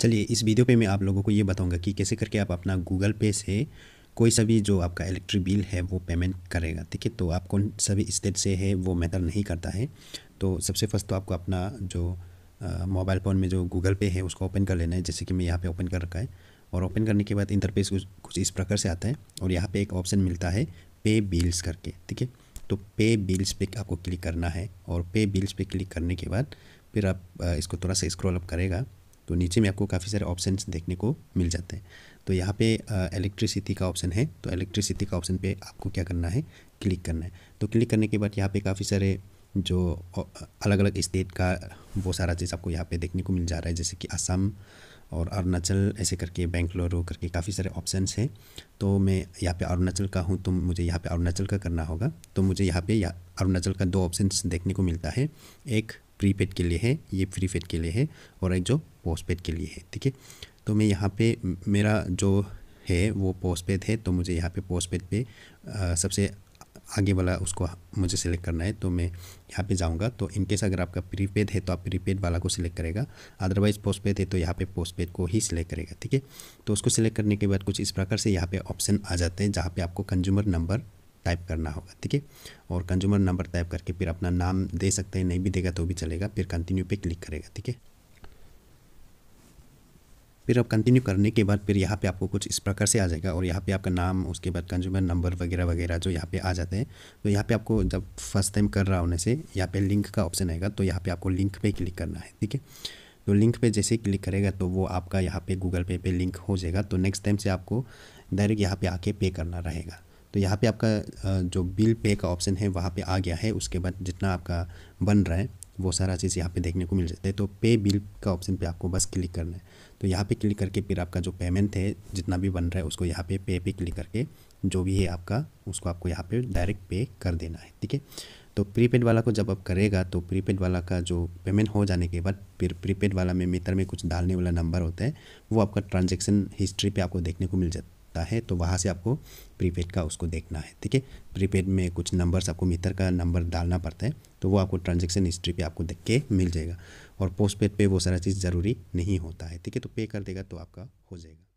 चलिए इस वीडियो पे मैं आप लोगों को ये बताऊंगा कि कैसे करके आप अपना गूगल पे से कोई सा भी जो आपका इलेक्ट्रिक बिल है वो पेमेंट करेगा ठीक है तो आप कौन सभी स्टेट से है वो मैटर नहीं करता है तो सबसे फर्स्ट तो आपको अपना जो मोबाइल फ़ोन में जो गूगल पे है उसको ओपन कर लेना है जैसे कि मैं यहाँ पर ओपन कर रखा है और ओपन करने के बाद इंटरपेस कुछ कुछ इस प्रकार से आता है और यहाँ पर एक ऑप्शन मिलता है पे बिल्स करके ठीक है तो पे बिल्स पे आपको क्लिक करना है और पे बिल्स पे क्लिक करने के बाद फिर आप इसको थोड़ा सा स्क्रॉल अप करेगा तो नीचे में आपको काफ़ी सारे ऑप्शन देखने को मिल जाते हैं तो यहाँ पे इलेक्ट्रिसिटी का ऑप्शन है तो इलेक्ट्रिसिटी का ऑप्शन पे आपको क्या करना है क्लिक करना है तो क्लिक करने के बाद यहाँ पे काफ़ी सारे जो अलग अलग स्टेट का वो सारा चीज़ आपको यहाँ पे देखने को मिल जा रहा है जैसे कि असम और अरुणाचल ऐसे करके बेंगलोरू करके काफ़ी सारे ऑप्शंस हैं तो मैं यहाँ पे अरुणाचल का हूँ तो मुझे यहाँ पे अरुणाचल का करना होगा तो मुझे यहाँ पे अरुणाचल का दो ऑप्शंस देखने को मिलता है एक प्रीपेड के लिए है ये प्रीपेड के लिए है और एक जो पोस्टपेड के लिए है ठीक है तो मैं यहाँ पे मेरा जो है वो पोस्टपेड है तो मुझे यहाँ पे पोस्टपेड पे आ, सबसे आगे वाला उसको मुझे सिलेक्ट करना है तो मैं यहाँ पे जाऊँगा तो इनकेस अगर आपका प्रीपेड है तो आप प्रीपेड वाला को सिलेक्ट करेगा अदरवाइज़ पोस्टपेड है तो यहाँ पे पोस्टपेड को ही सिलेक्ट करेगा ठीक है तो उसको सिलेक्ट करने के बाद कुछ इस प्रकार से यहाँ पे ऑप्शन आ जाते हैं जहाँ पे आपको कंज्यूमर नंबर टाइप करना होगा ठीक है और कंज्यूमर नंबर टाइप करके फिर अपना नाम दे सकते हैं नहीं भी देगा तो भी चलेगा फिर कंटिन्यू पे क्लिक करेगा ठीक है फिर आप कंटिन्यू करने के बाद फिर यहाँ पे आपको कुछ इस प्रकार से आ जाएगा और यहाँ पे आपका नाम उसके बाद कंज्यूमर नंबर वगैरह वगैरह जो यहाँ पे आ जाते हैं तो यहाँ पे आपको जब फर्स्ट टाइम कर रहा होने से यहाँ पे लिंक का ऑप्शन आएगा तो यहाँ पे आपको लिंक पे क्लिक करना है ठीक है तो लिंक पे जैसे क्लिक करेगा तो वो आपका यहाँ पर गूगल पे पर लिंक हो जाएगा तो नेक्स्ट टाइम से आपको डायरेक्ट यहाँ पर आके पे करना रहेगा तो यहाँ पे आपका जो बिल पे का ऑप्शन है वहाँ पे आ गया है उसके बाद जितना आपका बन रहा है वो सारा चीज़ यहाँ पे देखने को मिल जाता है तो पे बिल का ऑप्शन पे आपको बस क्लिक करना है तो यहाँ पे क्लिक करके फिर आपका जो पेमेंट है जितना भी बन रहा है उसको यहाँ पे पे पे क्लिक करके जो भी है आपका उसको आपको यहाँ पे डायरेक्ट पे कर देना है ठीक है तो प्रीपेड वाला को जब आप करेगा तो प्रीपेड वाला का जो पेमेंट हो जाने के बाद फिर प्रीपेड वाला में मित्र में कुछ डालने वाला नंबर होता है वो आपका ट्रांजेक्शन हिस्ट्री पर आपको देखने को मिल जाता है लगता है तो वहाँ से आपको प्रीपेड का उसको देखना है ठीक है प्रीपेड में कुछ नंबर्स आपको मीटर का नंबर डालना पड़ता है तो वो आपको ट्रांजेक्शन हिस्ट्री पे आपको देख के मिल जाएगा और पोस्ट पेड पर वो सारा चीज़ ज़रूरी नहीं होता है ठीक है तो पे कर देगा तो आपका हो जाएगा